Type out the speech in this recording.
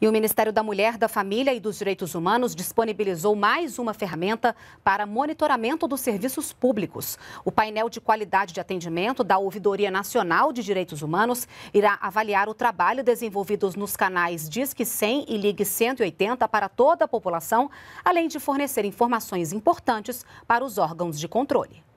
E o Ministério da Mulher, da Família e dos Direitos Humanos disponibilizou mais uma ferramenta para monitoramento dos serviços públicos. O painel de qualidade de atendimento da Ouvidoria Nacional de Direitos Humanos irá avaliar o trabalho desenvolvido nos canais Disque 100 e Ligue 180 para toda a população, além de fornecer informações importantes para os órgãos de controle.